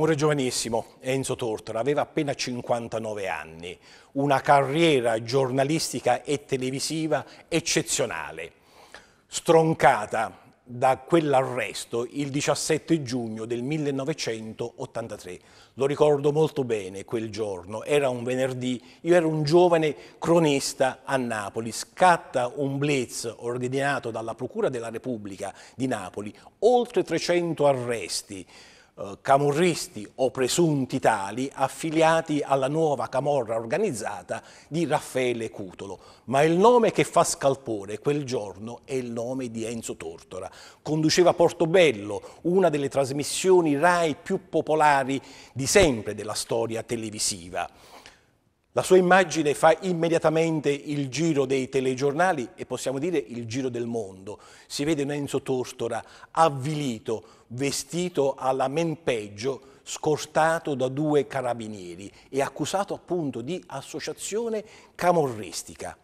Morre giovanissimo, Enzo Tortora, aveva appena 59 anni, una carriera giornalistica e televisiva eccezionale, stroncata da quell'arresto il 17 giugno del 1983. Lo ricordo molto bene quel giorno, era un venerdì, io ero un giovane cronista a Napoli, scatta un blitz ordinato dalla Procura della Repubblica di Napoli, oltre 300 arresti, eh, camorristi o presunti tali affiliati alla nuova camorra organizzata di Raffaele Cutolo. Ma il nome che fa scalpore quel giorno è il nome di Enzo Tortora. Conduceva Portobello, una delle trasmissioni RAI più popolari di sempre della storia televisiva. La sua immagine fa immediatamente il giro dei telegiornali e possiamo dire il giro del mondo. Si vede un Enzo Tortora avvilito, vestito alla men peggio, scortato da due carabinieri e accusato appunto di associazione camorristica.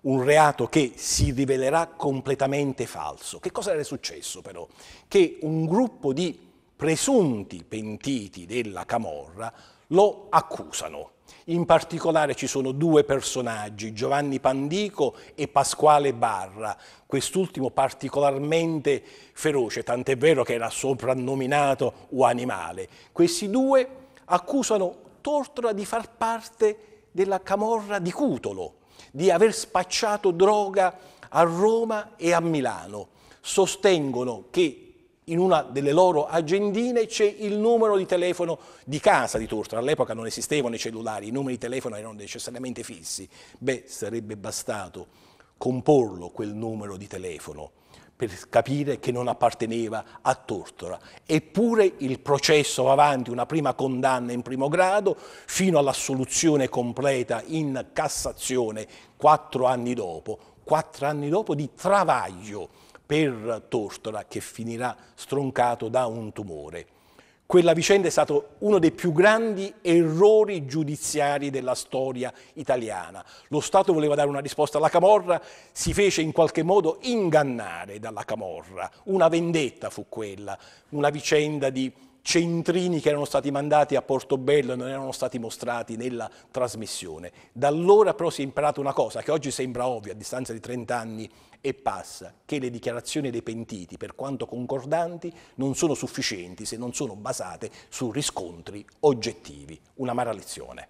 Un reato che si rivelerà completamente falso. Che cosa era successo però? Che un gruppo di presunti pentiti della Camorra lo accusano. In particolare ci sono due personaggi, Giovanni Pandico e Pasquale Barra, quest'ultimo particolarmente feroce, tant'è vero che era soprannominato o animale. Questi due accusano Tortora di far parte della camorra di Cutolo, di aver spacciato droga a Roma e a Milano. Sostengono che in una delle loro agendine c'è il numero di telefono di casa di Tortora. All'epoca non esistevano i cellulari, i numeri di telefono erano necessariamente fissi. Beh, sarebbe bastato comporlo quel numero di telefono per capire che non apparteneva a Tortora. Eppure il processo va avanti, una prima condanna in primo grado, fino all'assoluzione completa in Cassazione quattro anni dopo, quattro anni dopo di travaglio per Tortora che finirà stroncato da un tumore. Quella vicenda è stato uno dei più grandi errori giudiziari della storia italiana. Lo Stato voleva dare una risposta alla Camorra, si fece in qualche modo ingannare dalla Camorra. Una vendetta fu quella, una vicenda di centrini che erano stati mandati a Portobello e non erano stati mostrati nella trasmissione. Da allora però si è imparato una cosa che oggi sembra ovvia a distanza di 30 anni e passa, che le dichiarazioni dei pentiti, per quanto concordanti, non sono sufficienti se non sono basate su riscontri oggettivi. Una mara lezione.